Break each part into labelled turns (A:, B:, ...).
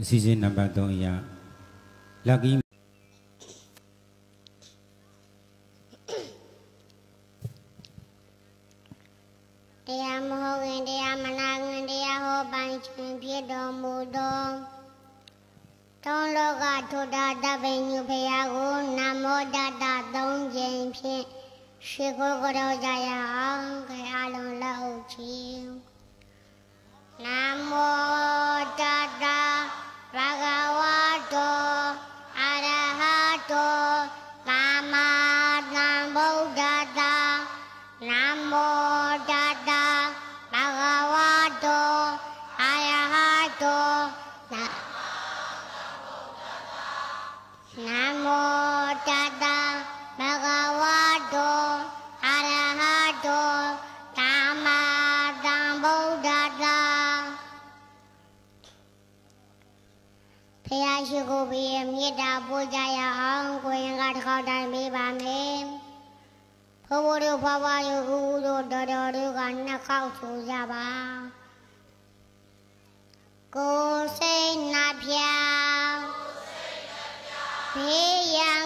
A: အစီအစဉ်နံပါတ်3အရာလက်ကီးတရားမဟုတ်ခင်တရားမနာခင်တရားဟောပိုင်ခြင်းဖြစ်တော်မူသောသုံးလောကထုတာတပိညုဖရာကိုနမောတတသုံးခြင်းဖြင့်ရှိခိုးကြောကြရအောင်ခေအလုံးလောက်ချီနမောတတ Bhagavato Arahato Nama Namo Dada Namo Dada Bhagavato Arahato Namo Namo ဖះရှိခိုးပြီးမေတ္တာပို့ကြရအောင်ကိုရင်ကတစ်ခေါက်တိုင်းပေးပါမယ်ဖဘတို့ဖဘတို့ဟူတို့တော်တော်တို့ကနှစ်ခေါက်ဆိုကြပါကိုစိတ်နှပြဘေးရန်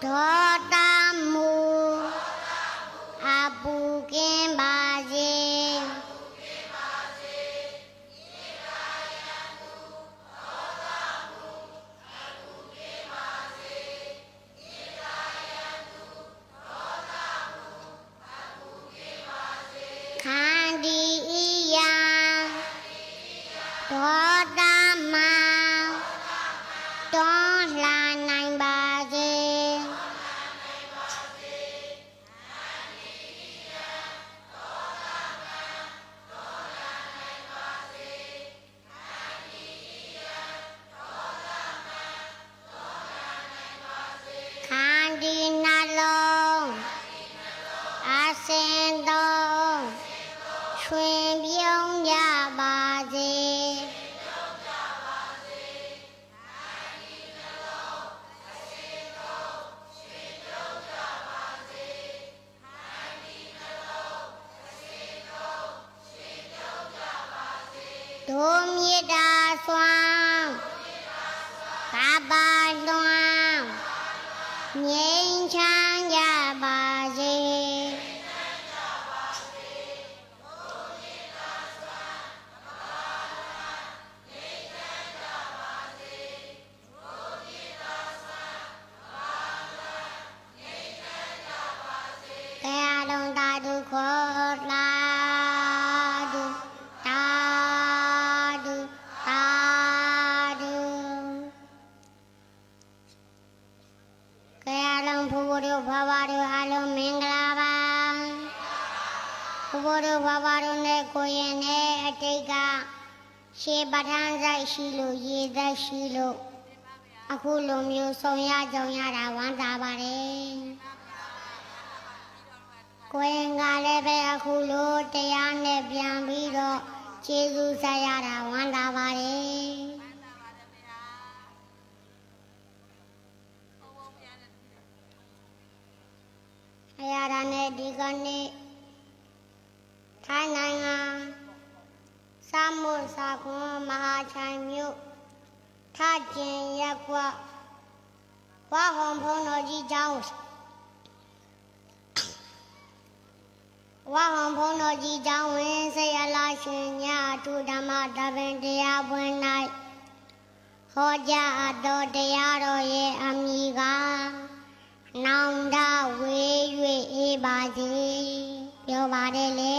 A: Da da ရှိလို့ရေသက်ရှိလို့အခုလိုမျိုးဆုံရကြုံရတာဝမ်းသာပါတယ်ကိုရင်ကလည်းပဲအခုလို တရားနဲ့ပြန်ပြီးတော့ကျေးဇူးဆက်ရတာဝမ်းသာပါတယ်ကြီးကြောင့်ဝင်ဆေရလာရှင်ညထုဓမ္မတပင်တရားပွင့်၌ဟောကြားတော်တရားတော်ရဲ့အမိကနောင်တဝေ၍အေးပါစေပြောပါတယ်လေ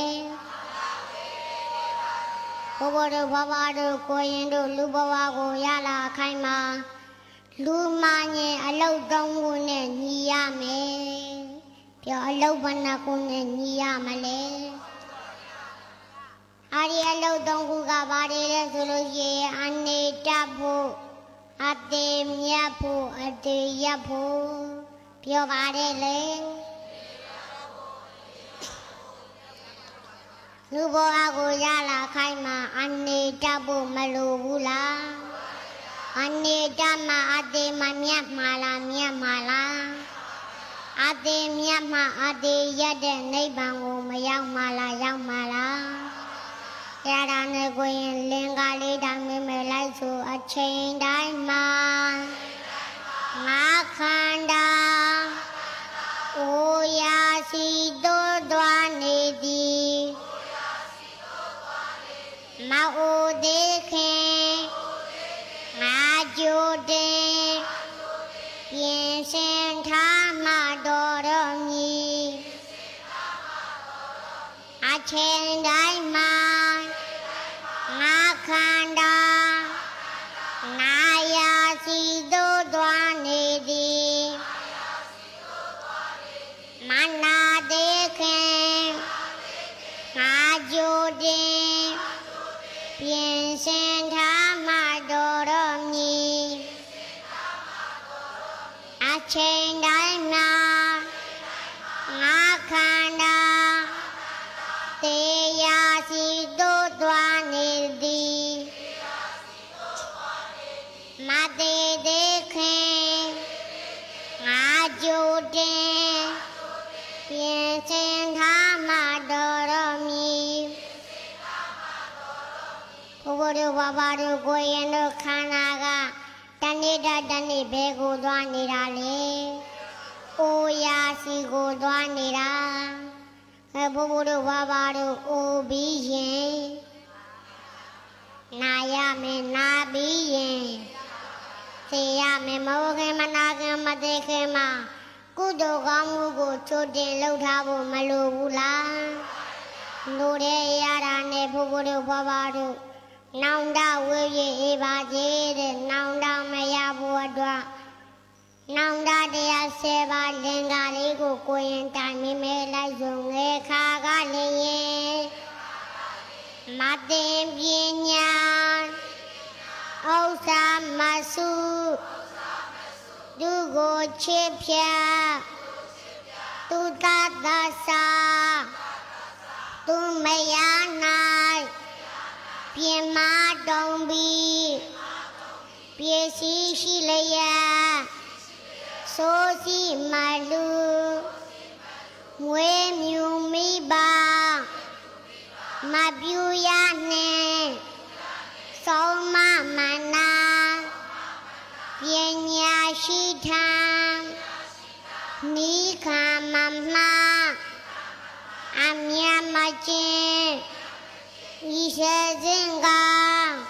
A: ဘဘတို့ဘဘတို့ကိုရင်တို့လူဘဝကိုရလာခိုင်းမှာလူမငင်အလုတ်သုံးခုနဲ့ညီရမယ်ပြောအလုတ်ဘဏ္ဍခုနဲ့ညီရမလဲအာရီအလုပ်သုံးခုကဘာတွေလဲဆိုလို့ရှိရင်အနေတဖို့အသေးမြတ်ဖို့အသေးရဖို့ပြောပါတယ်လေလူဘဝကိုရလာခိုင်းမှာအနေတဖို့မလိုဘူးလားအနေတမှာအသေးမမြတ်မှာလားမြတ်မှာလားအသေးမြတ်မှာအသေးရတဲ့နိဗ္ဗာန်ကိုမရောက်မှာလားရောက်မှာလားရာသာနဲ့ကိုရင်လင်္ကာလေးတောင်မင်းမယ်လိုက်ဆိုအချိန်တိုင်းမှာငါခန္ဓာအိုရာစီတို့သွားနေသည်မအိုသေးခင်ငါကြိုတင်ပြင်ဆင်ထားမှတော်တော်မြည်အချိန်တိုင်းမှာတို့ကိုရင်တို့ခန္ဓာကတနေ့တတနေ့ဘဲကိုသွားနေတာလေ။အိုရာစီကိုသွားနေတာ။ငါဘိုးဘိုးတို့ဘာဘာတို့အိုပြီးရင်နာရမယ်နာပြီးရင်သိရမယ်မဟုတ်ခင်မနာခင်မသိခင်မှာကုသိုလ်ကောင်းမှုကိုချိုးတင်လှုပ်ထားဖို့မလိုဘူးလား။노래야라내부부를봐봐도နောင်တဝေပြေဧပါကြီးတဲ့နောင်တမရဘူးအတွက်နောင်တတရားဆယ်ပါလင်္ကာလေးကိုကိုရင်တိုင်မိမဲလိုက်ယုံငယ်ခါကလည်းရင်မတင်ပညာဥစ္စာမစုသူကိုချစ်ဖြာ သူတတ်သာသူမရနိုင်ပြင်မာတုံပြီးပြေစီရှိလျာဆိုစီမလူမွေမြူမိပါမပြူရနဲ့သုံးမမနာပညာရှိထာနိခမမအမြတ်မခြင်း一身金刚，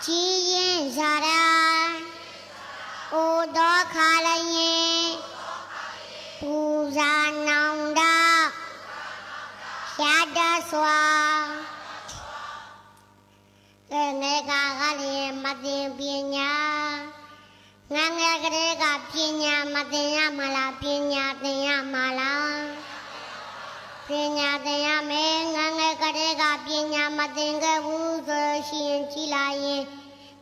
A: 七印沙拉，五多卡拉耶，菩萨南达，夏达刷，给那个阿里没点变呀，俺那个那个变呀没点呀嘛啦变呀变呀嘛啦。ပညာတရားမဲငငယ်ကလေးကပညာမသင်ခဲ့ဘူးဆိုရှင်ကြည်လာရင်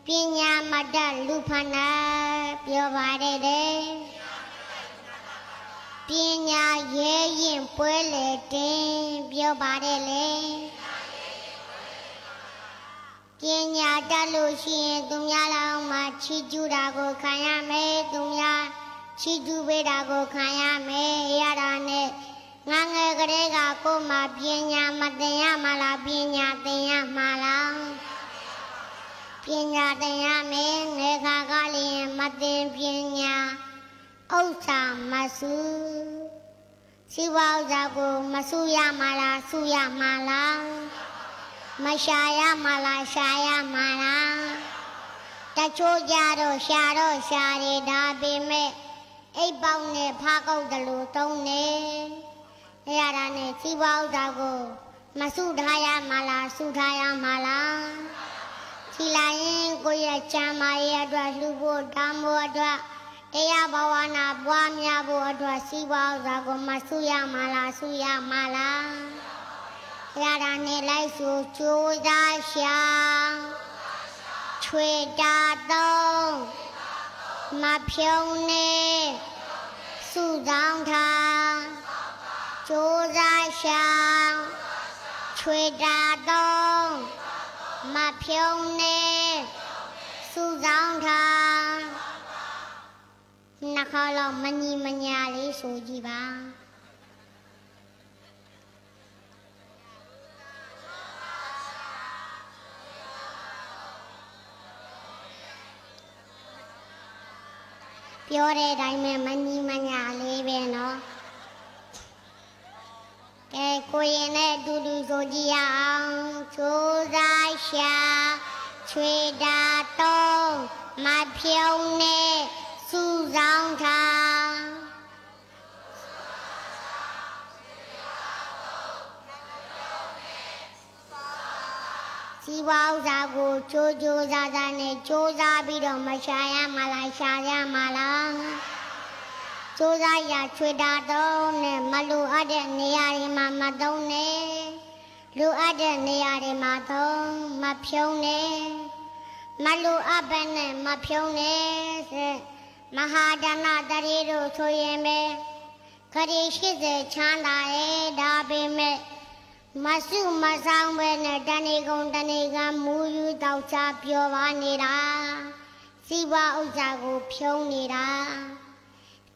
A: ပညာမတတ်လူဖနာပြောပါတယ်တဲ့ပညာရဲရင်ပွဲလေတင်ပြောပါတယ်လေပညာတတ်လို့ရှိရင် သူများလောင်းမှာချီကျူးတာကိုခံရမယ်သူများချီကျူးပေးတာကိုခံရမယ်ရတာနဲ့ငငယ်ကလေးကကိုယ်မှာပညာမတင်ရမလားပညာတင်ရမှာလားပညာတင်ရမယ်ငယ်ခါကလည်းမတင်ပညာဥစ္စာမစုစီဝါဥစ္စာကိုမစုရမလားစုရမလားမရှာရမလားရှာရမလားတချို့ကြတော့ရှာတော့ရှာတယ်ဒါပေမဲ့အိပ်ပေါက်နဲ့ဖားကုတ်တယ်လို့သုံးတယ်အဲရတာနဲ့စီးပွားဥဒါကိုမဆုထားရမလားဆုထားရမလားထီလာရင် ကိုယ့်ရဲ့ချမ်းမာရေးအတွက်လှူဖို့တမ်းဖို့အတွက်တရားဘာဝနာပွားများဖို့အတွက်စီးပွားဥဒါကိုမဆုရမလားဆုရမလားအဲရတာနဲ့လိုက်စုကြိုးစားရှာချွေတာတော့မဖြုံနဲ့ဆုတောင်းထားကြိုးစားရှောင်ချွေတာတော့မဖြုံးနေစူဆောင်ထားနှခါလုံးမညီမညာလေးဆိုကြည့်ပါပြောတဲ့အတိုင်းပဲမညီမညာလေးပဲเนาะကဲကိုရင်နဲ့တူတူဆိုကြည့်အောင်ချိုးစားရှာချွေတာတော့မဖြုံနဲ့စူဆောင်ထားစီပေါင်းစာကိုချိုးချိုးစားစားနဲ့ချိုးစားပြီးတော့မရှာရမလားရှာရမလားစိုးစားရချွေတာတုံးနဲ့မလိုအပ်တဲ့နေရာတွေမှာမသုံးနဲ့လိုအပ်တဲ့နေရာတွေမှာသုံးမဖြုံးနဲ့မလိုအပ်ပဲနဲ့မဖြုံးနဲ့ဆက်မဟာဒနာတရေတို့ဆိုရင်ပဲခရီး80ချမ်းသာရဲ့ဒါပေမဲ့မဆုမဆောင်ပဲနဲ့တဏီကုံတဏီကမူယူတောက်ချပြောပါနေတာစီဝဥစ္စာကိုဖြုံးနေတာ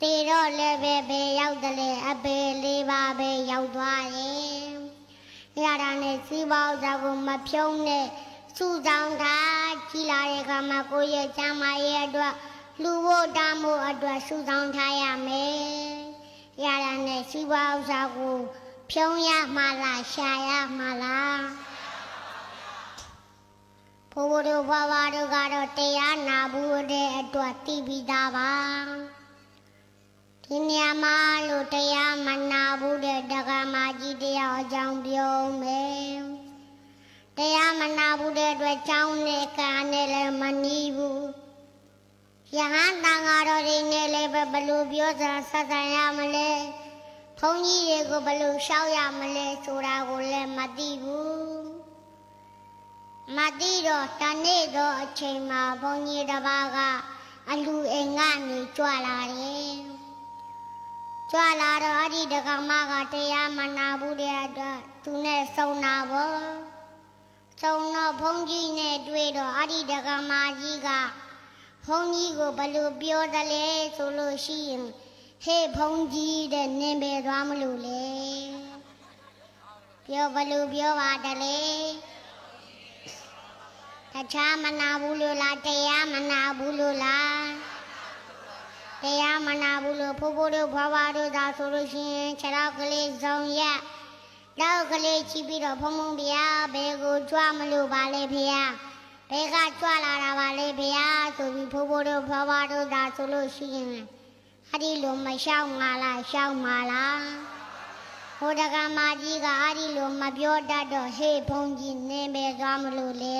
A: တေတော့လည်းပဲဘယ်ရောက်တယ်လဲအပေလေးပါပဲရောက်သွားရင်ရတာနဲ့စီးပေါင်းစားကိုမဖြုံးနဲ့စူဆောင်တာကြီးလာတဲ့အခါမှာကိုယ့်ရဲ့ကျမ်းမာရေးအတွက်လူဝတ်တမှုအတွက်စူဆောင်ထားရမယ်ရတာနဲ့စီးပေါင်းစားကို ဖြုံးရမှာလားရှာရမှာလားဘိုးဘိုးတို့ဘွားဘွားတို့ကတော့တရားနာဘူးတဲ့အတွက်တည်ပြီးသားပါဒီနေရာမှာလို့တရားမနာဘူးတဲ့ဒကာမကြီးတရားအကြောင်းပြောမယ်တရားမနာဘူးတဲ့အတွက်ကြောင်းနဲ့ကာနဲ့လည်းမနီးဘူးယဟန်တန်ဃာတော်တွေနဲ့လည်းပဲဘလို့ပြောစရာဆက်ဆံရမလဲဘုန်းကြီးတွေကိုဘလို့ရှောက်ရမလဲဆိုတာကိုလည်းမသိဘူးမသိတော့တနေ့တော့အချိန်မှာဘုန်းကြီးတစ်ပါးကအလူအိမ်ကနေကြွလာတယ်ကြွာလာတော့အဲ့ဒီဒကမကတရားမနာဘူးတဲ့အတွက်သူနဲ့ဆုံတာပေါ့ဆုံတော့ဘုန်းကြီးနဲ့တွေ့တော့အဲ့ဒီဒကမကြီးကဘုန်းကြီးကိုဘလို့ပြောတယ်လဲဆိုလို့ရှိရင်ဟေးဘုန်းကြီးတဲ့နင်ပဲသွားမလို့လေပြောဘလို့ပြောပါတယ်လေတခြားမနာဘူးလို့လားတရားမနာဘူးလို့လားတရားမနာဘူးလို့ဖိုးဖိုးတို့ဘွားဘွားတို့သာဆိုလို့ရှိရင်ခြေတော့ကလေးစုံရက်တော့ကလေးချီပြီးတော့ဖုံဖုံဗျာဘယ်ကိုကြွမလို့ပါလဲဖေယားဘယ်ကကြွလာတာပါလဲဖေယားဆိုပြီးဖိုးဖိုးတို့ဘွားဘွားတို့သာဆိုလို့ရှိရင်အဲ့ဒီလိုမရှောက်ငါလားရှောက်မှာလားဟိုတကမာကြီးကအဲ့ဒီလိုမပြောတတ်တော့ဟေးဘုံကြီးနင်းပဲသွားမလို့လေ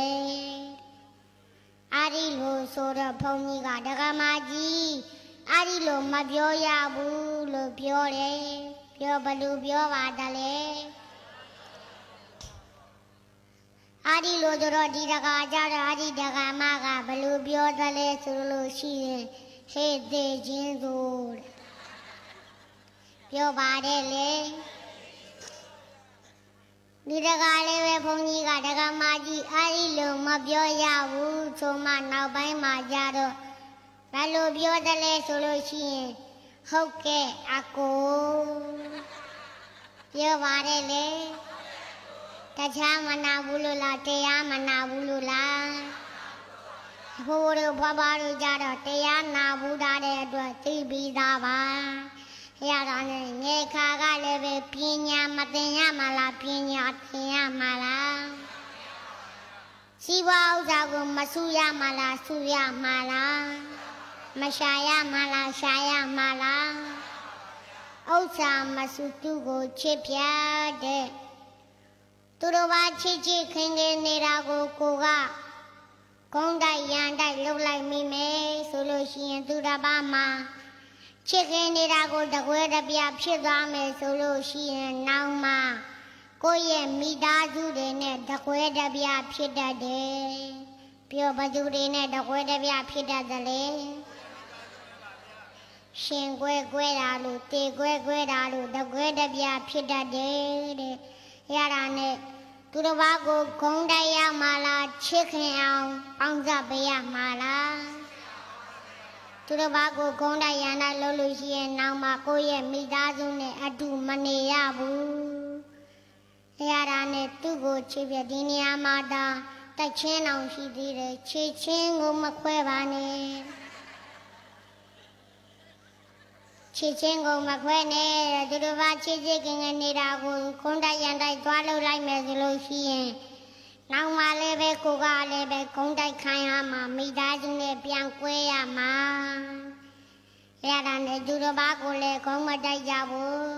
A: အဲ့ဒီလိုဆိုတော့ဘုံကြီးကတကမာကြီးအဲ့ဒီလိုမပြောရဘူးလို့ပြောတယ်ပြောဘလူပြောပါတယ်အာဒီလိုဆိုတော့ဒီတကာကြတော့အာဒီတကာမကဘလူပြောတယ်လဲဆိုလို့ရှိရင်ဟေ့သေးချင်းဆိုပြောပါတယ်လေဒီတကာလေးပဲဘုန်းကြီးကတကာမကြီးအာဒီလိုမပြောရဘူးဆိုမှနောက်ပိုင်းမှာကြတော့ဘာလို့ပြောတယ်လဲဆိုလို့ရှိရင်ဟုတ်ကဲ့အကိုပြောပါတယ်လေတခြားမနာဘူးလို့လားတရားမနာဘူးလို့လားဘိုးတို့ဘဘတို့ကြတော့တရားနာဘူးတာတဲ့အတွက်သိပြီးသားပါရတာနဲ့ငယ်ခါကလည်းပဲပညာမသင်ရမလားပညာသင်ရမလားစီးပွားဥစ္စာကိုမဆူရမလားဆူရမလားမရှာရမလားရှာရမလားဥစ္စာမစုသူကိုချစ်ပြတဲ့သူတော်ဘာချစ်ချစ်ခင်ခင်နေတာကိုကိုကကုန်းတိုက်ရန်တိုက်လှုပ်လိုက်မိမယ်ဆိုလို့ရှိရင်သူတော်ဘာမှာချစ်ခင်နေတာကိုတကွဲတပြဖြစ်သွားမယ်ဆိုလို့ရှိရင်နောက်မှာကိုယ့်ရဲ့မိသားစုတွေနဲ့တကွဲတပြဖြစ်တတ်တယ်ပြောဘသူတွေနဲ့တကွဲတပြဖြစ်တတ်တယ်ရှင်ခွဲခွဲတာလို့တေခွဲခွဲတာလို့တခွဲတပြဖြစ်တတ်တယ်တဲ့ရတာနဲ့သူတစ်ပါးကိုဂုံတိုက်ရမှာလားချစ်ခင်အောင်အောင်စားပေးရမှာလားသူတစ်ပါးကိုဂုံတိုက်ရန်တာလုပ်လို့ရှိရင်နောက်မှာကိုယ့်ရဲ့မိသားစုနဲ့အတူမနေရဘူးရတာနဲ့သူ့ကိုချစ်ပြဒီနေရာမှာဒါတိုက်ချင်းအောင်ရှိသေးတယ်ချစ်ချင်းကိုမခွဲပါနဲ့ချစ်ချင်းကိုမခွဲနဲ့သူတို့ဘာချစ်ချစ်ကင်ကနေတာကိုခွန်တိုက်ရန်တိုက်သွားလို့လိုက်မယ်ဆိုလို့ရှိရင်နောက်မှလည်းပဲကိုကလည်းပဲခွန်တိုက်ခံရမှာမိသားစုနဲ့ပြန်ကွဲရမှာရတာနဲ့သူတို့ဘာကိုလည်းခွန်မတိုက်ကြဘူး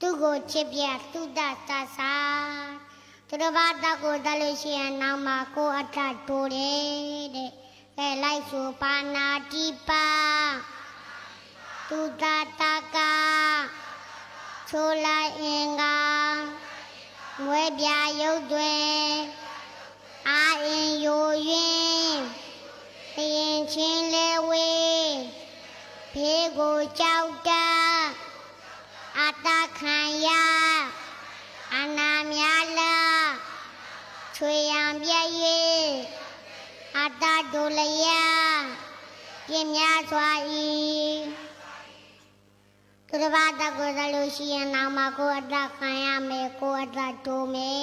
A: သူ့ကိုချစ်ပြသူ့တသစာသူတို့ဘာတက်ကိုတက်လို့ရှိရင်နောက်မှကိုအထတိုးတယ်တဲ့အဲလိုက်ဆိုပါနာတိပါသူတာတကချိုလိုက်အင်္ဂါငွေပြရုပ်တွင်အာရင်ယိုယွင်းတရင်ချင်းလဲဝေးဖေးကိုကြောက်တာအတခံရအနာမြလာချွေရန်ပြည့်၍အတတို့လျာပြင်းများစွာဤသူတစ်ပါးတက်ကိုစားလို့ရှိရင်နောက်မှာကိုအတက်ခံရမယ်ကိုအတက်တိုးမယ်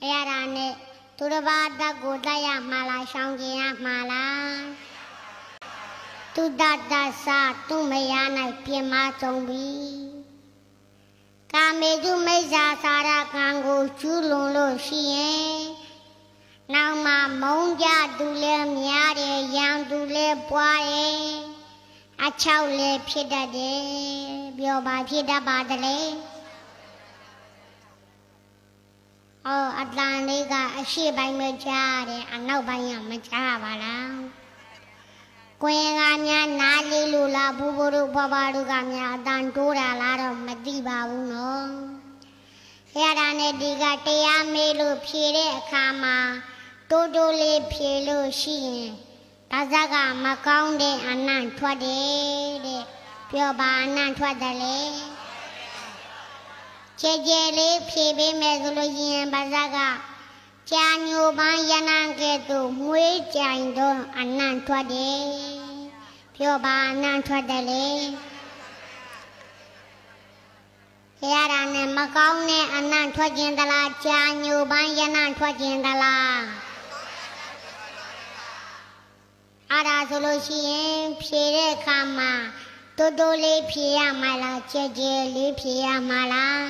A: အဲ့ရတာနဲ့သူတစ်ပါးတက်ကိုတက်ရမှာလားရှောင်ကျင်ရမှာလားသူတတသသူမရနိုင်ပြင်မဆုံးပြီကာမေတုမိစ္ဆာသာရကံကိုကျူးလွန်လို့ရှိရင်နောက်မှာမုံကြသူလည်းများတယ်ရံသူလည်းပွားတယ်အချောက်လည်းဖြစ်တတ်တယ်ပြောပါဖြစ်တတ်ပါတလေအော်အတန်လေးကအရှိပိုင်းမကြားတယ်အနောက်ပိုင်းကမကြားပါလားကိုယ်ကများနားလေးလို့လားဘူဘူတို့ဘဘတို့ကများအတန်တိုးတာလားတော့မသိပါဘူးနော်အဲ့ဒါနဲ့ဒီကတရားမေးလို့ဖြေတဲ့အခါမှာတိုးတိုးလေးဖြေလို့ရှိရင်ဒါစကမကောင်းတဲ့အနံ့ထွက်တယ်တဲ့ပြောပါအနံ့ထွက်တယ်လေခြေခြေလေးဖြေပေးမယ်ဆိုလို့ရှိရင်ပါစကကြာညိုပန်းရနံကဲ့သို့မွေးကြိုင်သောအနံ့ထွက်တယ်ပြောပါအနံ့ထွက်တယ်လေခရရနဲ့မကောင်းတဲ့အနံ့ထွက်ခြင်းသလားကြာညိုပန်းရနံ့ထွက်ခြင်းသလားအဲ့ဒါဆိုလို့ရှိရင်ဖြေတဲ့အခါမှာတိုးတိုးလေးဖြေရမှာလားကြဲကြဲလေးဖြေရမှာလား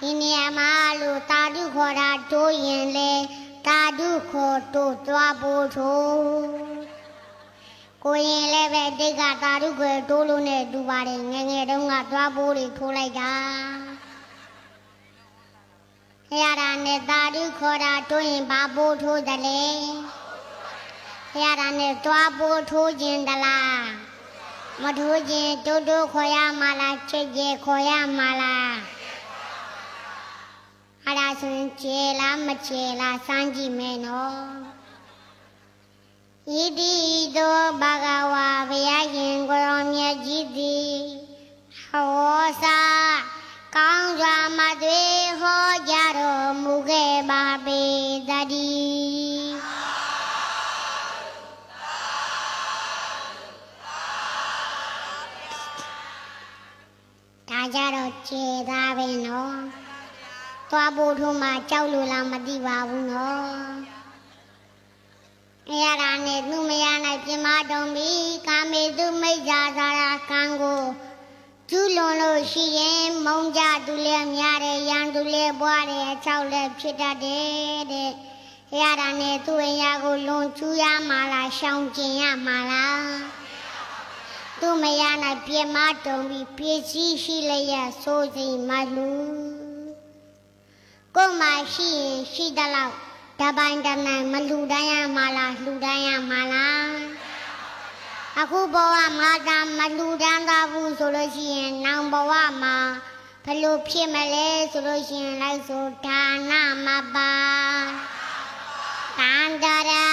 A: ဒီနေရာမှာလို့တာတုခေါ်တာတိုးရင်လေတာတုခေါ်တိုးသွားဖို့ထို့ကိုရင်လည်းပဲတိတ်ကတာတုခွေတိုးလို့နဲ့တူပါတယ်ငငယ်တုန်းကသွားဖို့တွေထိုးလိုက်တာခရတာနဲ့တာတုခေါ်တာတိုးရင်ဘာဖို့ထိုးတယ်လဲဖရာတာနဲ့သွားပိုးထိုးခြင်းတလားမထိုးခြင်းတို့တို့ခေါ်ရမှာလားချစ်ကြီးခေါ်ရမှာလားအဲ့ဒါဆိုရင်ကျေလားမကျေလားစမ်းကြည့်မယ်နော်ဤတိသောဘဂဝါဘုရားရှင်ကိုရောမြတ်ကြီးသည်ဟောစာကောင်းစွာမသွေဟောကြတော်မူခဲ့ပါပေတည်းကြတော့ကျေသားပဲနော်သွားဖို့ထုံးမှာကြောက်လို့လားမသိပါဘူးနော်အရာရာနဲ့သူမရနိုင်ပြမတုံပြီကာမေသူမိစ္ဆာသာရာကံကိုကျူးလွန်လို့ရှိရင်မုံကြသူလည်းများတယ်ရန်သူလည်းပွားတယ်အချောက်လည်းဖြစ်တတ်တယ်တဲ့အရာရာနဲ့သူ့အရာကိုလွန်ကျူးရမှာလားရှောင်ကျင်ရမှာလားသူမရနိုင်ပြမတုံပြီးပြည့်စည်ရှိလျက်စိုးစိမ်မလူကိုမရှိရင်ရှိသလောက်တပိုင်တနိုင်မလူတိုင်းရမှာလားလူတိုင်းရမှာလားအခုဘဝမှာဒါမလူတန်းသာဘူးဆိုလို့ရှိရင်နောင်ဘဝမှာဘလို့ဖြစ်မလဲဆိုလို့ရှိရင်လိုက်ဆိုဒါနမပါတန်တရာ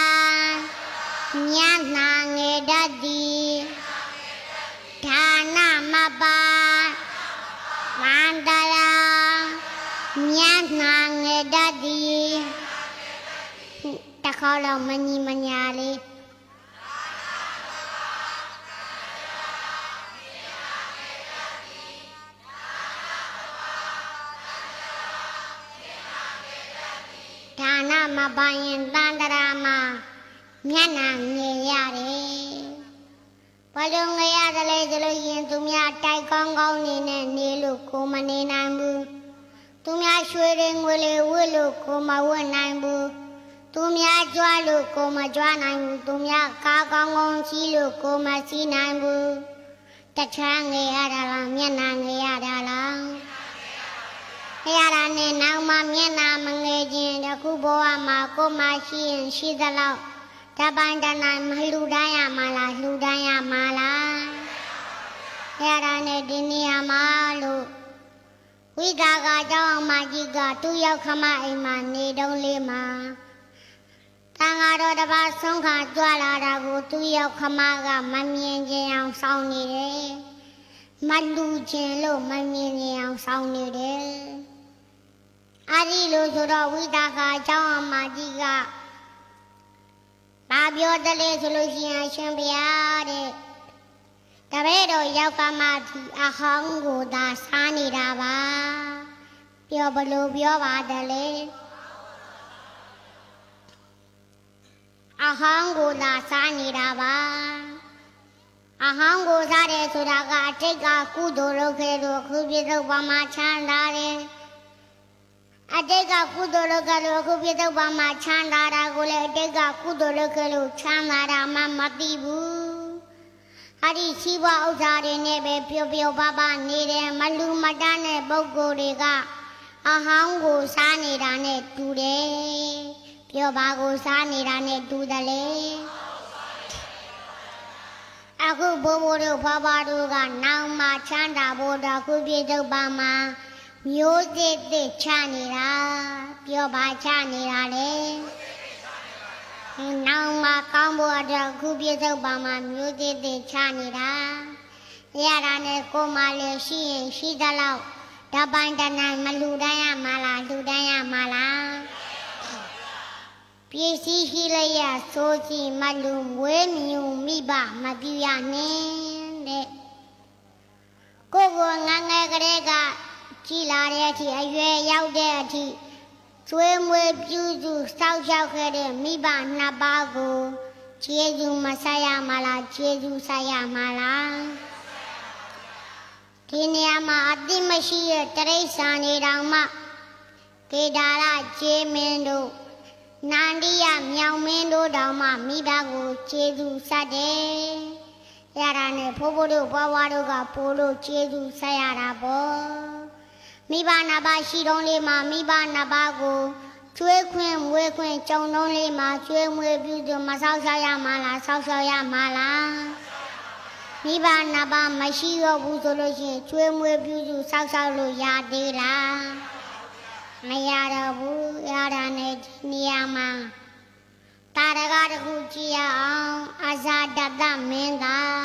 A: ညံ့နာငေတတ်သည်ခေါလုံးမညီမညာလေးဒါနမပိုင်ရင်တန္တရာမှာမျက်နှာမြင်ရတယ်ဘာလို့ငရသလဲကြလို့ရင်သူများတိုက်ကောင်းကောင်းနေနဲ့နေလို့ကိုမနေနိုင်ဘူးသူများရွှေတွေငွေတွေဝတ်လို့ကိုမဝတ်နိုင်ဘူးသူများကြွားလို့ကိုမကြွားနိုင်ဘူးသူများကားကောင်းကောင်းကြီးလို့ကိုမစီးနိုင်ဘူးတခြားငရတာလားမျက်နှာငရတာလား။တရားရနဲ့နောက်မှမျက်နာမငယ်ခြင်းတခုဘဝမှာကိုမှရှိရင် ရှိသလောက်တပန်တနာမလှူဒန်းရမလားလှူဒန်းရမလားအဲ့ဒါနဲ့ဒီနေရာမှာလို့ဝိသာကကြောင့်မကြီးကသူ့ရောက်ခမအိမ်မှာ နေတုံးလေးမှာတန်ဃာတော်တပါဆုံးခါကြွလာတာကို သူ့ရောက်ခမက မမြင်ခြင်းအောင်စောင့်နေတယ်မလူခြင်းလို့မမြင်ခြင်းအောင်စောင့်နေတယ်အဲဒီလိုဆိုတော့ဝိသာကကြောင့်မကြီးက။ဘာပြောတယ်လဲဆိုလို့ရှိရင်ရှင်ဘုရားတဲ့။တပည့်တော်ယောက်ကမှဒီအဟောင်းကိုသာစားနေတာပါ။ပြောဘလို့ပြောပါတယ်လေ။အဟောင်းကိုသာစားနေတာပါ။အဟောင်းကိုစားတယ်ဆိုတာကအတိတ်ကကုသိုလ်လုပ်ခဲ့လို့ခုပြည့်စုံပါမှာချမ်းသာတယ်။အတိတ်ကကုသိုလ်လုပ်ခဲ့လို့အခုပြတော့ပါမှာချမ်းသာတာကိုလည်းအတိတ်ကကုသိုလ်လုပ်ခဲ့လို့ချမ်းသာတာမှမသိဘူးအဲ့ဒီရှိဘဥစ္စာတွေနဲ့ပဲပျော်ပျော်ပါပါနေတယ်မလူမတန်းတဲ့ပုံကိုယ်တွေက အဟောင်းကိုစားနေတာနဲ့တူတယ်ပျော်ပါကိုစားနေတာနဲ့တူတယ်လေအခုဘိုးဘိုးတို့ဖွားဖွားတို့ကနောင်မှချမ်းသာဖို့တော့ခုပြေတော့ပါမှာမျိုးစစ်တစ်ချနေတာပြောပါချနေတာလေနောင်မှာကောင်းဖို့အတွက်ခုပြည့်စုံပါမှာမျိုးစစ်တစ်ချနေတာရတာနဲ့ကိုမလည်းရှိရင် ရှိသလောက်ဓာပိုင်တနိုင် မလူတန်းရမလားလူတန်းရမလားပြည့်စည်ရှိလျက်ဆိုကြည့်မလူမွေးမြူမိဘမပြူရနဲ့တဲ့ကိုကိုငငယ်ကလေးကကြီးလာတဲ့အထိအရွယ်ရောက်တဲ့အထိသွေးမွေးပြူးစု စောက်ရှောက်ခဲ့တဲ့မိဘနှစ်ပါးကိုကျေးဇူးမဆက်ရမလားကျေးဇူးဆက်ရမလားဒီနေရာမှာအတိမရှိတဲ့တရိษံနေတော်မှကေဒါရကျေးမင်းတို့နန္ဒီယမြောင်မင်းတို့တော်မှမိဘကိုကျေးဇူးဆက်တယ်။ရတာနဲ့ဖိုးဖိုးတို့ဘွားဘွားတို့ကပို့လို့ကျေးဇူးဆက်ရတာပေါ့။မိဘနာပါရှိတုံးလေးမှာမိဘနာပါကိုကျွေးခွင့်မွေးခွင့်ကြုံတုံးလေးမှာကျွေးမွေးပြုသူမဆောက်ရှောက်ရမှာလားဆောက်ရှောက်ရမှာလားမိဘနာပါမရှိတော့ဘူးဆိုလို့ရှိရင်ကျွေးမွေးပြုသူဆောက်ရှောက်လို့ရသေးလားမရတော့ဘူးရတာနဲ့ဒီနေရာမှာတာရကတခုကြည့်ရအောင်အဇာတတမင်းသား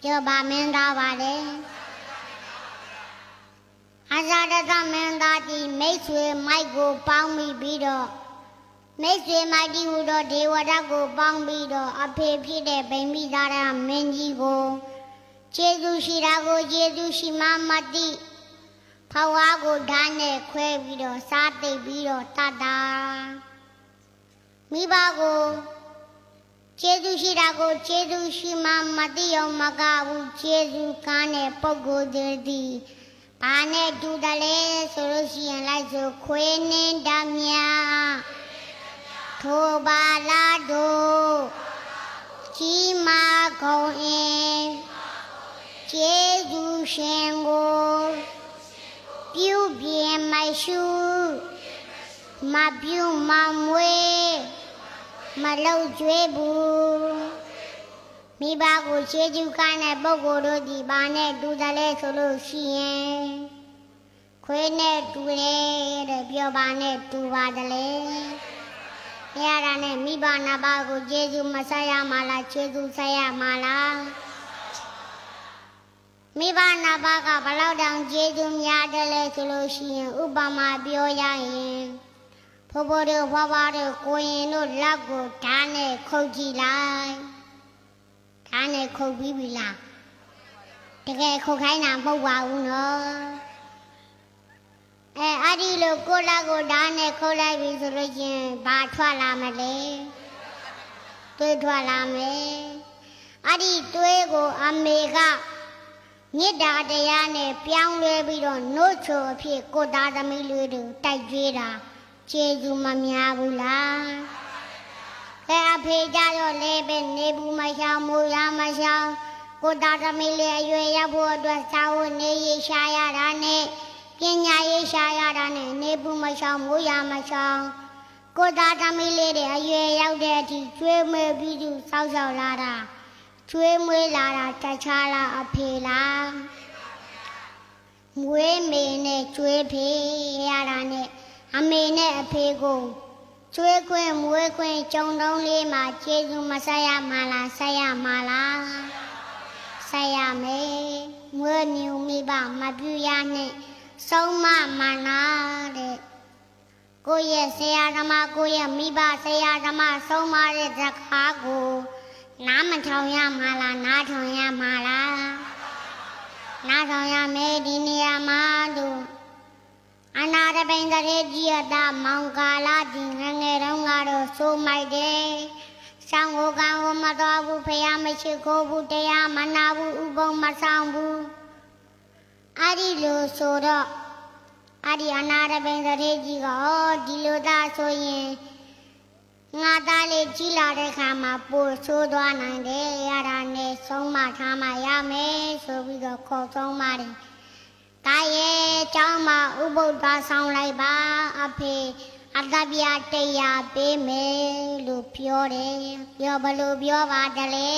A: ပြောပါမင်းသားပါလေအာဇာဒသမင်းသားကြီးမိတ်ဆွေမိုက်ကိုပေါင်းမိပြီးတော့မိတ်ဆွေမိုက်ကြီးဟူသောဒေဝဒတ်ကိုပေါင်းပြီးတော့အဖေဖြစ်တဲ့ဗိမိသားရမင်းကြီးကိုကျေးဇူးရှိတာကိုကျေးဇူးရှိမှမသိဖဝါကိုဓာတ်နဲ့ခွဲပြီးတော့စားသိပ်ပြီးတော့တတ်တာမိဘကိုကျေးဇူးရှိတာကိုကျေးဇူးရှိမှမသိအောင်မကဘူးကျေးဇူးကမ်းတဲ့ပုဂ္ဂိုလ်တွေသည်ဘာနဲ့တူတယ်လဲဆိုလို့ရှိရင်လိုက်ဆိုခွေးနှင်းဓမြထိုပါလာတို့ကြီးမာကုံအင်းကျေးဇူးရှင်ကိုပြုပြင်မရှုမပြုမမွေးမလောက်ကျွေးဘူးမိဘကိုရှေးကျူးခိုင်းတဲ့ပုဂ္ဂိုလ်တို့ဒီပါနဲ့တူတယ်လေဆိုလို့ရှိရင်ခွေးနဲ့တူတယ်တဲ့ပြောပါနဲ့တူပါတယ်လေ။တရားရနဲ့မိဘနာပါကိုကျေးဇူးမဆက်ရမှာလားကျေးဇူးဆက်ရမှာလား။မိဘနာပါကဘလောက်တောင်ကျေးဇူးများတယ်လေဆိုလို့ရှိရင် ဥပမာပြောရရင်ဖိုးဖိုးတို့ဖွားဖွားတို့ကိုရင်တို့ လက်ကိုဓာတ်နဲ့ခုတ်ကြည့်လိုက်။ဓာတ်နဲ့ခုတ်ပြီးပြီလားတကယ်ခုတ်ခိုင်းတာမဟုတ်ပါဘူးနော်အဲအဲ့ဒီလိုကိုလာကိုဓာတ်နဲ့ခုတ်လိုက်ပြီဆိုလို့ချင်းဘာထွက်လာမလဲတွေးထွက်လာမယ်အဲ့ဒီတွေးကိုအမေကမေတ္တာတရားနဲ့ပြောင်းလဲပြီးတော့နှုတ်ချိုအဖြစ်ကိုသားသမီးလေးတွေတိုက်ကြွေးတာကျေးဇူးမများဘူးလားဖဲအဖေကြတော့လဲပဲနေဘူးမရှောင်မူရမရှောင် ကိုသားသမီးလေးအရွယ်ရောက်ဖို့အတွက်စာဝတ်နေရရှာရတာနဲ့ပညာရေးရှာရတာနဲ့နေဘူးမရှောင်မူရမရှောင် ကိုသားသမီးလေးတွေအရွယ်ရောက်တဲ့အထိကျွေးမွေးပြီးသူစောက်ရှောက်လာတာကျွေးမွေးလာတာတခြားလားအဖေလားမွေးမေနဲ့ကျွေးဖေရတာနဲ့အမေနဲ့အဖေကိုကျွေးခွင့်မွေးခွင့်ကြုံတုံးလေးမှာကျေးဇူးမဆက်ရမှာလားဆက်ရမှာလားဆက်ရမယ်မွေးမြူမိဘမပြူရနဲ့ဆုံးမမနာတဲ့ကိုယ့်ရဲ့ဆရာသမားကိုယ့်ရဲ့မိဘဆရာသမားဆုံးမတဲ့ဇကားကိုနားမထောင်ရမှာလားနားထောင်ရမှာလားနားထောင်ရမယ်ဒီနေရာမှာတို့အနာရပိန်ကလေးကြီးအတာမောင်ကာလာဒီငငယ်တုန်းကတော့ဆိုးမိုက်တယ်။ဆောင်းကိုကံကိုမတော်ဘူးဖះမရှိခိုးဘူးတရားမနာဘူးဥပုံမဆောင်ဘူး။အဲ့ဒီလိုဆိုတော့အဲ့ဒီအနာရပိန်ကလေးကြီးကဟောဒီလိုသားဆိုရင်ငါသားလေးကြီးလာတဲ့ခါမှာပိုဆိုးသွားနိုင်တယ်။ရတာနဲ့ဆုံးမထားမှရမယ်ဆိုပြီးတော့ခေါ်ဆုံးပါတယ်။တာရဲ့ကျောင်းမှာဥပုဒ္ဒါဆောင်လိုက်ပါအဖေအတ္တပြတရားပေးမယ်လို့ပြောတယ်ပြောဘလို့ပြောပါတလေ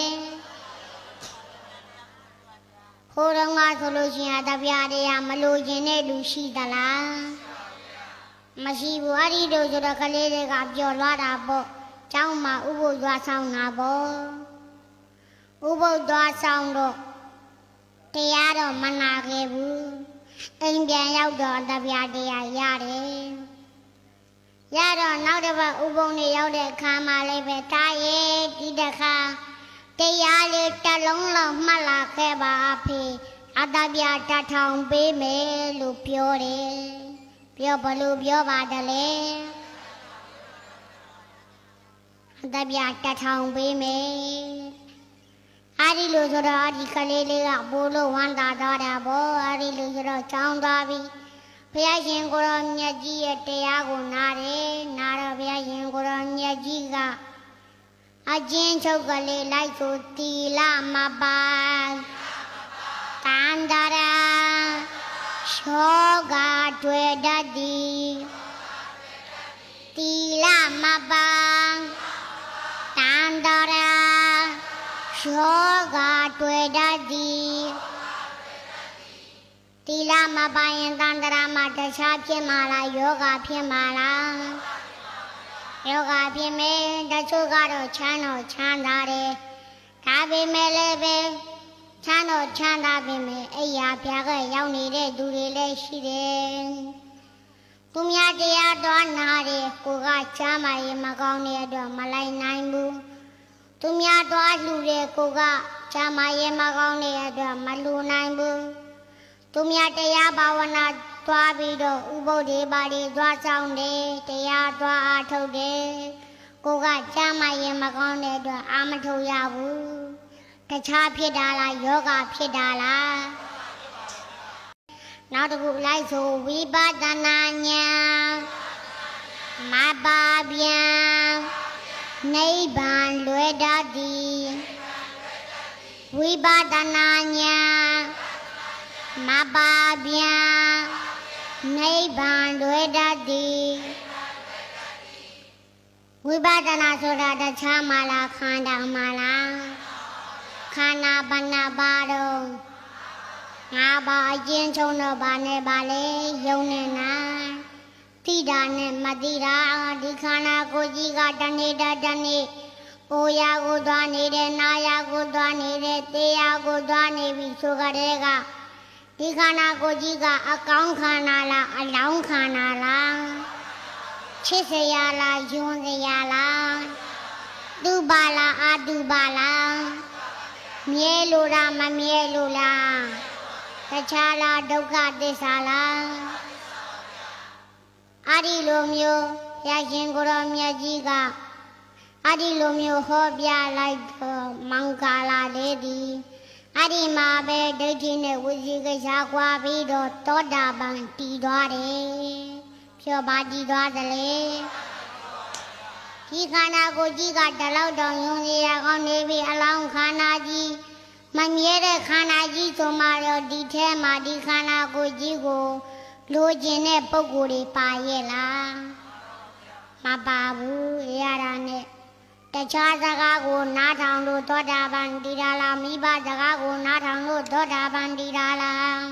A: ဟိုတော့ငါဆိုလို့ရှိရင်အတ္တပြတရားမလို့ခြင်းတဲ့လူရှိသလားမရှိဘူးအဲ့ဒီတို့ဆိုတော့ကလေးတွေကပျော်လွားတာပေါ့ကျောင်းမှာဥပုဒ်သွားဆောင်တာပေါ့ဥပုဒ်သွားဆောင်တော့တရားတော့မနာခဲ့ဘူးအိမ်ပြန်ရောက်တော့တပြားတရားရတယ်ရတော့နောက်တစ်ပတ်ဥပုံနေရောက်တဲ့အခါမှလည်းပဲသားရဲ့ဒီတခါတရားလေးတစ်လုံးလောက်မှတ်လာခဲ့ပါအဖေအတပြားတထောင်ပေးမယ်လို့ပြောတယ်ပြောဘလို့ပြောပါတယ်လေအတပြားတထောင်ပေးမယ်အဲ့ဒီလိုဆိုတော့အဲ့ဒီကလေးလေးကဘိုးလို့ဝမ်းသာသွားတာပေါ့အဲ့ဒီလိုဆိုတော့ချောင်းသွားပြီဘုရားရှင်ကိုရောမြတ်ကြီးရဲ့တရားကိုနားတယ်နားတော့ဘုရားရှင်ကိုရောမြတ်ကြီးကအချင်းချုပ်ကလေးလိုက်ဆိုသီလမပါကန္တရာသောကတွေ့တတ်သည်သီလမပါတန္တရာရောဂါတွေ့တတ်သည်တိလာမပိုင်ရင်တန္တရာမှာတခြားဖြစ်မှာလားယောဂဖြစ်မှာလားယောဂဖြစ်မယ်တချို့ကတော့ချမ်းတော့ချမ်းသာတယ်ဒါပေမဲ့လည်းပဲချမ်းတော့ချမ်းသာပေမဲ့အိယာဖျားကရောက်နေတဲ့သူတွေလည်းရှိတယ်သူများတရားတော်နာတယ်ကိုကချမ်းမရင်မကောင်းတဲ့အတွက်မလိုက်နိုင်ဘူးသူများသွားလှူတဲ့ကိုကဂျာမရဲမကောင်းတဲ့အတွက်မလှူနိုင်ဘူးသူများတရားဘာဝနာသွားပြီးတော့ဥပုဒ်တွေပါတွေသွားဆောင်တယ်တရားသွားအားထုတ်တယ်ကိုကဂျာမရဲမကောင်းတဲ့အတွက်အာမထုတ်ရဘူးတခြားဖြစ်တာလားယောဂဖြစ်တာလားနောက်တစ်ခုလိုက်ဆိုဝိပဿနာဉာဏ်မပါဗျာနိဗ္ဗာန်လွယ်တတ်သည်ဝိပါဒနာညာမပါဗျာနိဗ္ဗာန်လွယ်တတ်သည်ဝိပါဒနာဆိုတာတခြားမလားခန္ဓာမလားခန္ဓာဘဏပါတော့ငါပါအချင်းချုံတော့ဘာနဲ့ပါလဲယုံနေတာတိတာနဲ့မတိတာဒီခန္ဓာကိုယ်ကြီးကတနေ့တတနေ့အိုရာကိုသွားနေတယ်နာရာကိုသွားနေတယ်တေရာကိုသွားနေပြီဆိုကြတဲ့ကဒီခန္ဓာကိုယ်ကြီးကအကောင်းခန္ဓာလားအလောင်းခန္ဓာလားချစ်စရာလားယွန်းစရာလားသူပါလားအာသူပါလားမြဲလို့လားမမြဲလို့လားတခြားလားဒုက္ခသစ္စာလားအာဒီလိုမျိုးရရင်ကိုရောမြတ်ကြီးကအာဒီလိုမျိုးဟောပြလိုက်တော့မင်္ဂလာလေးသည်အဲ့ဒီမှာပဲဒိဋ္ဌိနဲ့ဝိဇိကရှာကွာပြီးတော့တောတာပန်တည်သွားတယ်ဖြောပါတည်သွားသလေဒီခန္ဓာကိုယ်ကြီးကတလောက်တောင်ယုံနေရကောင်းနေပြီအလောင်းခန္ဓာကြီးမမြဲတဲ့ခန္ဓာကြီးဆိုမှတော့ဒီထဲမှာဒီခန္ဓာကိုယ်ကြီးကိုလိုချင်တဲ့ပုံကိုယ်တွေပါရဲ့လားမပါဘူးရတာနဲ့တခြားစကားကိုနားထောင်လို့သောတာပန်တည်တာလားမိဘစကားကိုနားထောင်လို့သောတာပန်တည်တာလား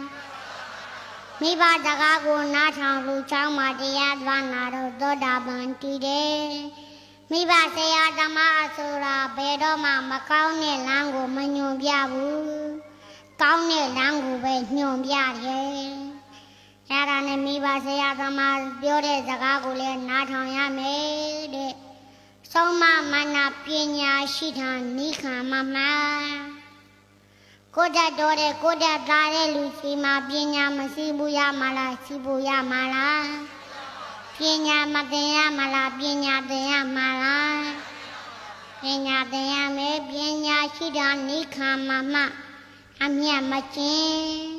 A: မိဘစကားကိုနားထောင်လို့ချောင်းမှာတရားသွားနာတော့သောတာပန်တည်တယ်မိဘဆရာသမားဆိုတာဘယ်တော့မှ မကောင်းတဲ့လမ်းကိုမညွန်ပြဘူးကောင်းတဲ့လမ်းကိုပဲညွန်ပြတယ်ဆရာတော်နဲ့မိဘဆရာသမားပြောတဲ့စကားကိုလည်းနားထောင်ရမယ်တဲ့ဆုံးမမနာပညာရှိတာနိခံမမကိုတတ်တော်တဲ့ကိုတတ်သားတဲ့လူရှိမှပညာမရှိဘူးရမလားရှိဘူးရမလားပညာမတင်ရမလားပညာတင်ရမလားပညာတင်ရမယ်ပညာရှိတာနိခံမမအမြတ်မကျင်း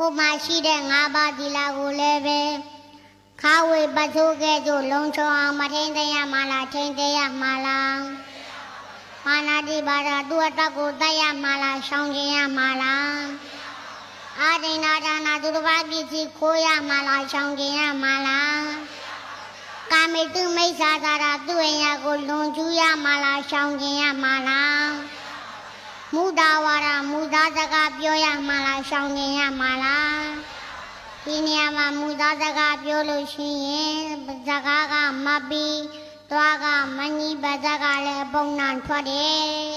A: ကိုမရှိတဲ့၅ပါးသီလကိုလည်းပဲခါဝေပထိုးကဲ့သို့လုံချုံအောင်မထိန်သိရမှာလားထိန်သိရမှာလားမာနာတိပါဒသူအတက်ကိုတတ်ရမှာလားရှောင်ကျင်ရမှာလားအာဒိနာဒါနာသူတစ်ပါးပစ္စည်းခိုးရမှာလားရှောင်ကျင်ရမှာလားကာမိတုမိစ္ဆာသာရာသူ့အရာကိုလွန်ကျူးရမှာလားရှောင်ကျင်ရမှာလားမူတာဝါဒမူသားစကားပြောရမှာလားရှောင်ကျင်ရမှာလားဒီနေရာမှာမူသားစကားပြောလို့ရှိရင်စကားကမပြီးသွားကမကြီးပါစကားလည်းပုံနှံထွက်တယ်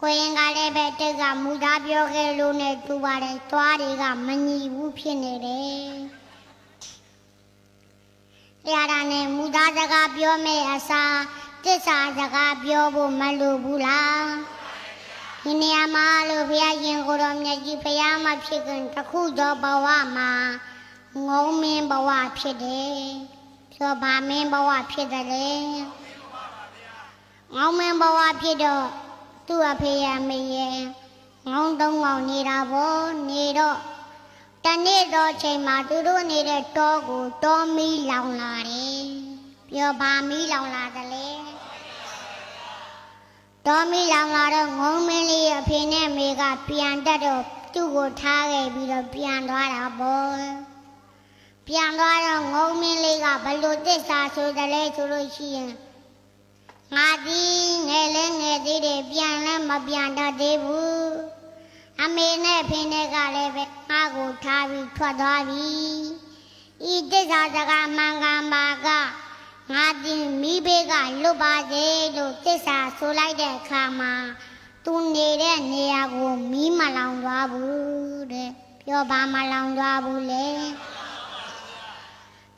A: ကိုရင်ကလည်းပဲတိတ်ကမူသားပြောခဲ့လို့နဲ့တူပါတယ်သွားတွေကမကြီးဘူးဖြစ်နေတယ်တရားဒါနဲ့မူသားစကားပြောမယ့်အစားတစ္ဆာစကားပြောဖို့မလိုဘူးလားဒီနေရာမှာလို့ဘုရားရှင်ကိုတော်မြတ်ကြီးဘုရားမှာဖြစ်ခင်တခုသောဘဝမှာငုံမင်းဘဝဖြစ်တယ်ဆိုဗာမင်းဘဝဖြစ်တယ်လေငုံမင်းဘဝဖြစ်တော့သူ့အဖေရမေရဲ့ငုံသုံးငောင်နေတာဗောနေတော့တနေ့တော့ချိန်မှာသူတို့နေတဲ့တောကိုတောမီးလောင်လာတယ်ပြောဗာမီးလောင်လာတယ်လေတော်မီလောင်လာတော့ငုံမင်းလေးရဲ့အဖေနဲ့မေကပြန်တက်တော့သူ့ကိုထားခဲ့ပြီးတော့ပြန်သွားတာပေါ့ပြန်သွားတော့ငုံမင်းလေးကဘလို့တစ္ဆာဆိုတယ်လဲဆိုလို့ရှိရင်ငါဒီငယ်လဲငယ်သေးတယ်ပြန်လဲမပြန်တတ်သေးဘူးအမေနဲ့ဖေနဲ့ကလည်းပဲငါကိုထားပြီးထွက်သွားပြီဤတစ္ဆာစကားမှန်ကန်ပါကငါဒီမိဘေးကလွတ်ပါစေလို့တစ္ဆာဆိုလိုက်တဲ့အခါမှာသူနေတဲ့နေရာကိုမီးမလောင်သွားဘူးတဲ့ပြောပါမလောင်သွားဘူးလေ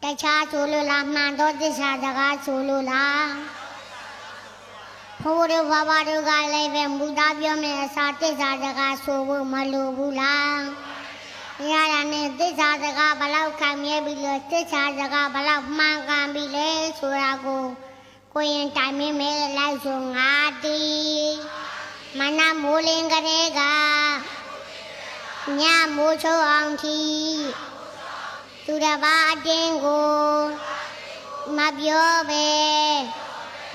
A: တခြားဆိုလို့လားမှန်တော့တစ္ဆာစကားဆိုလို့လားဖိုးတို့ဘာဘာတို့ကလည်းပဲမူသားပြောမယ်အစားတစ္ဆာစကားဆိုဖို့မလိုဘူးလား။မြာရနဲ့သစ္စာစကားဘလောက်ခံမြဲပြီးလဲသစ္စာစကားဘလောက်မှန်ကန်ပြီးလဲဆိုတာကိုကိုရင်တိုင်မင်းမဲလိုက်ဆိုငါတီမနမိုးလင်းကလေးကညမိုးချိုးအောင်တီသူတပါအတင်းကိုမပြောပဲ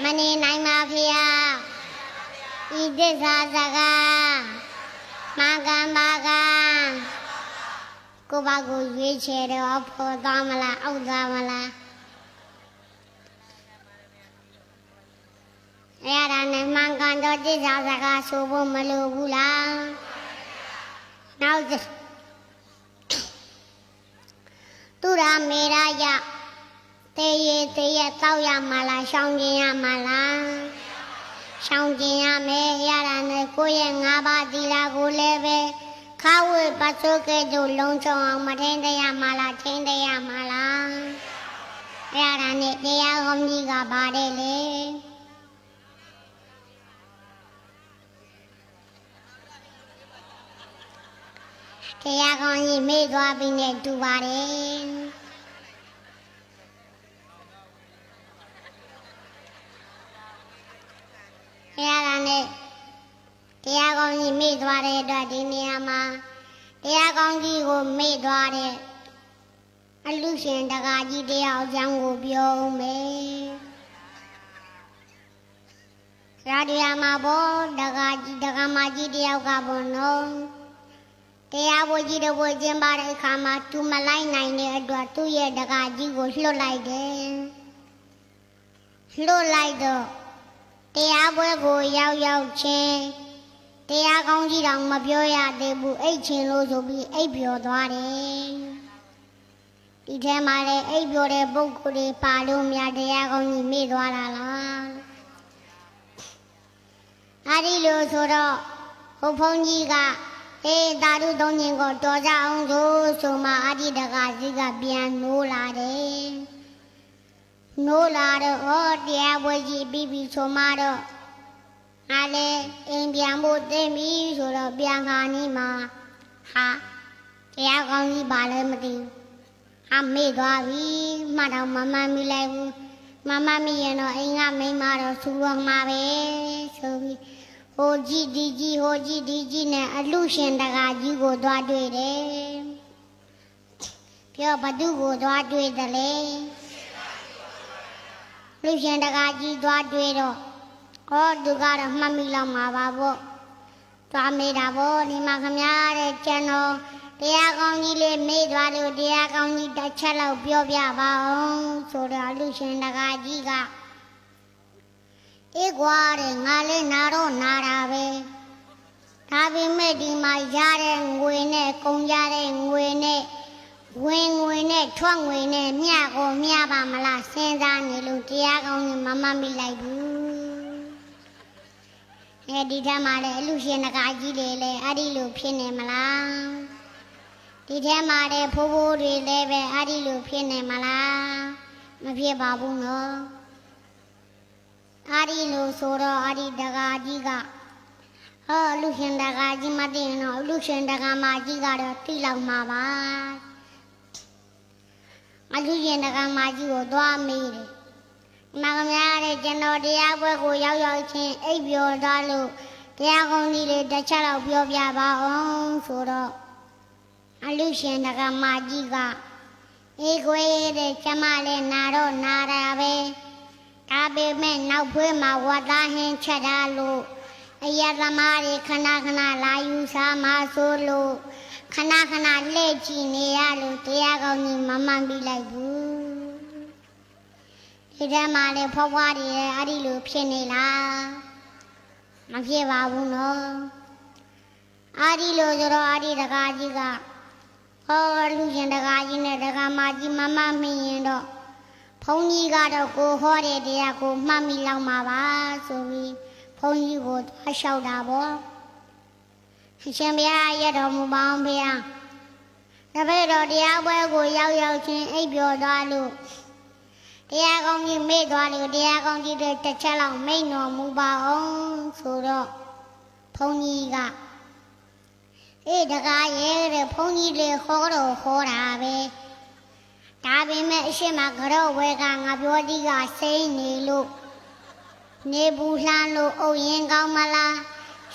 A: မနေနိုင်ပါဖေဟာဤသစ္စာစကားမကံပါကံကိုပါကိုရွေးချယ်တော့ဖော်သွားမလားအောက်သွားမလားအဲ့ဒါနဲ့မှန်ကန်တော့တိစားစကားဆိုဖို့မလိုဘူးလားနောက်သူရာမေရာယတေရေတေရတောက်ရမလားရှောင်းကျင်ရမလားရှောင်းကျင်ရမယ်ရတာနဲ့ကိုယ့်ရဲ့၅ပါးသီလကိုလည်းပဲခါဝေပါဆိုကဲတို့လုံးချုံအောင်မထင်းတရားမလားထင်းတရားမလားအဲ့ဒါနဲ့တရားကောင်းကြီးကပါတယ်လေတရားကောင်းကြီးမေ့သွားပြီနဲ့တူပါတယ်။ဘုရားကလည်းတရားကောင်းကြီးမေ့သွားတဲ့အတွက်ဒီနေရာမှာတရားကောင်းကြီးကိုမေ့သွားတဲ့အလူရှင်တကာကြီးတရားအကြောင်းကိုပြောဦးမယ်ရာဒီယာမှာဘောတကာကြီးတကာမကြီးတယောက်ကဘောနော်တရားဝကြီးတဝကျင်းပါတဲ့အခါမှာသူမလိုက်နိုင်တဲ့အတွက်သူ့ရဲ့တကာကြီးကိုလှုပ်လိုက်တယ်လှုပ်လိုက်တော့တရားပွဲကို ရောက်ရောက်ချင်းတရားကောင်းကြီးတောင်မပြောရသေးဘူးအိတ်ချင်လို့ ဆိုပြီးအိတ်ပြောသွားတယ်ဒီထဲမှာလည်းအိတ်ပြောတဲ့ပုဂ္ဂိုလ်တွေပါလို့များတရားကောင်းကြီးမေ့သွားတာလားအဲဒီလိုဆိုတော့ဟိုဖုန်းကြီးကဟေးသာဓုသုံးခြင်းကိုတော်ကြအောင်ဆိုဆိုမှအာတိတကစီကပြန်နိုးလာတယ်နိုးလာတော့တရားပွဲကြီးပြီးပြီးဆိုမှတော့ငါလည်းအိမ်ပြန်ဖို့တင်ပြီဆိုတော့ပြန်ခါနီးမှာဟာတရားကောင်းကြီးဘာလဲမသိဘူးဟာမေ့သွားပြီမှတော့မမမိလိုက်ဘူးမမမိရင်တော့အိမ်ကမိန်းမတော့သူ့ရောမှာပဲဆိုပြီးဟိုကြည့်ဒီကြီးဟိုကြည့်ဒီကြီးနဲ့အလူရှင်တကာကြီးကိုသွားတွေ့တယ်ပြောဘသူကိုသွားတွေ့တယ်လေလူရှင်တကာကြီးသွားတွေ့တော့ဟောသူကတော့မှတ်မိလောက်မှာပါပေါ့သွားမေးတာပေါ့ဒီမှာခမရတဲ့ကျွန်တော်တရားကောင်းကြီးလေးမေးသွားလို့တရားကောင်းကြီးတစ်ချက်လောက်ပြောပြပါအောင်ဆိုတော့လူရှင်တကားကြီးကအေးကွာတဲ့ငါလေးနာတော့နာတာပဲဒါပေမဲ့ဒီမှာရတဲ့ငွေနဲ့ကုန်ကြတဲ့ငွေနဲ့ဝင်ငွေနဲ့ထွက်ငွေနဲ့မျှကိုမျှပါမလားစဉ်းစားနေလို့တရားကောင်းကြီးမမမိလိုက်ဘူးအဲဒီထက်မှလည်းအလူရှင်တကာကြီးတွေလည်းအဲ့ဒီလိုဖြစ်နေမလားဒီထက်မှလည်းဖိုးဖိုးတွေလည်းပဲအဲ့ဒီလိုဖြစ်နေမလားမဖြစ်ပါဘူးနော်အဲ့ဒီလိုဆိုတော့အဲ့ဒီတကာကြီးကဟောလူရှင်တကာကြီးမသိရင်တော့လူရှင်တကာမကြီးကတော့တိလောက်မှာပါအလူရှင်တကာမကြီးကိုသွားမေးတယ်မောင်များရဲ့ကျွန်တော်တရားပွဲကို ရောက်ရောက်ချင်းအိပ်ပျော်သွားလို့တရားကုန်းကြီးလေးတစ်ချက်တော့ပြောပြပါအောင်ဆိုတော့အလူရှင်တကမာကြီးကအေးခွေးတဲ့ကျမလည်းနာတော့နာတာပဲဒါပေမဲ့နောက်ဖွေးမှာဝတ်သားဟင်းချက်ထားလို့အယသမားတွေခဏခဏလာယူစားမှဆိုလို့ခဏခဏလှည့်ကြည့်နေရလို့တရားကောင်းကြီးမမှန်ပြလိုက်ဘူးခြေထဲမှာလည်းဖွားဖွားတွေအဲ့ဒီလိုဖြစ်နေလားမဖြစ်ပါဘူးနော်အဲ့ဒီလိုဆိုတော့အဲ့ဒီတကားကြီးကဟောလူရှင်တကားကြီးနဲ့တကားမကြီးမမမင်းရင်တော့ဘုန်းကြီးကတော့ကို ဟောတဲ့တရားကို မှတ်မိလောက်မှာပါဆိုပြီးဘုန်းကြီးကိုသွားလျှောက်တာပေါ့ရှင်ဘုရားရတော်မူပေါင်းဘုရားတပည့်တော်တရားပွဲကို ရောက်ရောက်ချင်းအိပ်ပျော်သွားလို့တရားကောင်းကြီးမေ့သွားလို့တရားကောင်းကြီးတွေတစ်ချက်လောက်မိန်တော်မူပါအောင်ဆိုတော့ဘုန်းကြီးကအေးတကားရဲတဲ့ဘုန်းကြီးတွေခေါ်တော့ခေါ်တာပဲဒါပေမဲ့အရှိမကတော့ဝဲကငါပြောကြီးကစိမ့်နေလို့နေဘူးလှမ်းလို့အုပ်ရင်ကောင်းမလား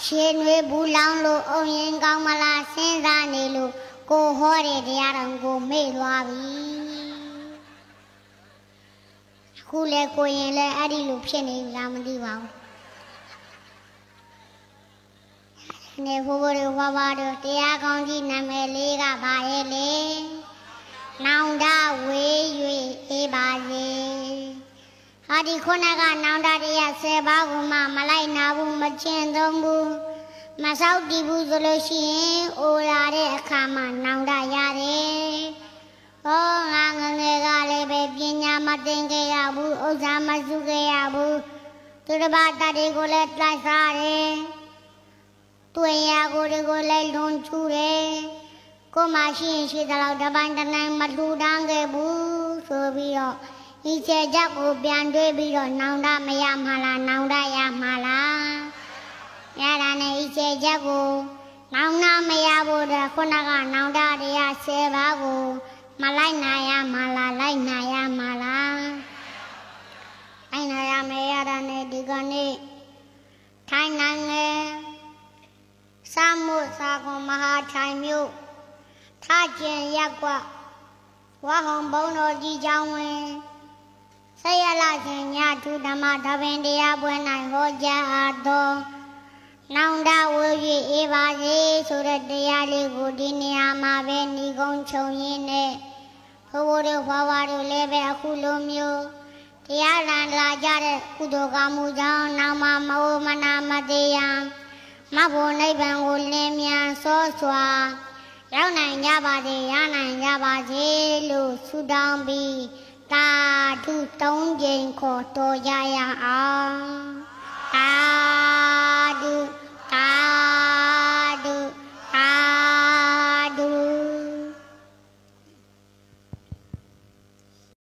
A: ရှင်တွေဘူးလောင်းလို့အုံရင်ကောင်းမလားစဉ်းစားနေလို့ကိုဟောတဲ့တရားတော်ကိုမေ့သွားပြီခုလဲကိုရင်လဲအဲ့ဒီလိုဖြစ်နေလားမသိပါဘူးနေဖိုးဖိုးတို့ဘာဘာတို့တရားကောင်းကြီးနာမည်လေးကဘာရဲ့လေနောင်တဝေး၍အေးပါစေဟာဒီခုနကနောင်တတရား၁၀ပါးကမှမလိုက်နာဘူးမကျင့်သုံးဘူးမဆောက်တည်ဘူးဆိုလို့ရှိရင်အိုလာတဲ့အခါမှာနောင်တရတယ်ဟောငါငငယ်ကလည်းပဲပညာမသင်ခဲ့ရဘူးဥစ္စာမစုခဲ့ရဘူးသူတစ်ပါးတတ်တွေကိုလည်းတတ်စားတယ်သူ့ရာကိုတွေကိုလည်းလွန်ကျူးတယ်ကိုမရှိရင်ရှိသလောက်တပိုင်းတနိုင်မထူတန်းခဲ့ဘူးဆိုပြီးတော့ဤချေချက်ကိုပြန်တွေးပြီးတော့နောင်တမရမှာလားနောင်တရမှာလားရတာနဲ့ဤချေချက်ကို နောင်တမရဖို့တဲ့ခုနက နောင်တတရား၁၀ပါးကိုမလိုက်နိုင်ရမလားလိုက်နိုင်ရမလားအိုင်နာရမေရတာနဲ့ဒီကနေ့ထိုင်းနိုင်ငံစာမှုစာကွန်မဟာထိုင်မြို့ထားကျင်ရက်ကွဝါဟောင်ဘုံတော်ကြီးကျောင်းဝင်ဆေရလရှင်ညသူဓမ္မတပင်တရားပွဲ၌ဟောကြားအပ်သောနောင်တဝေ၍အေးပါစေဆိုတဲ့တရားလေးကိုဒီနေရာမှာပဲဤကုန်းချုပ်ရင်းနဲ့ဘိုးဘိုးတို့ဘွားဘွားတို့လည်းပဲအခုလိုမျိုးတရားလန်လာကြတဲ့ကုသိုလ်ကောင်းမှုကြောင့်နာမမဝမနာမတေယံမဘုံနိဗ္ဗာန်ကိုလင်းမြန်စောစွာရောက်နိုင်ကြပါစေရနိုင်ကြပါစေလို့ဆုတောင်းပြီးတာထုသုံးကြိမ်ခေါ်တော်ကြရအောင်တာထုတာ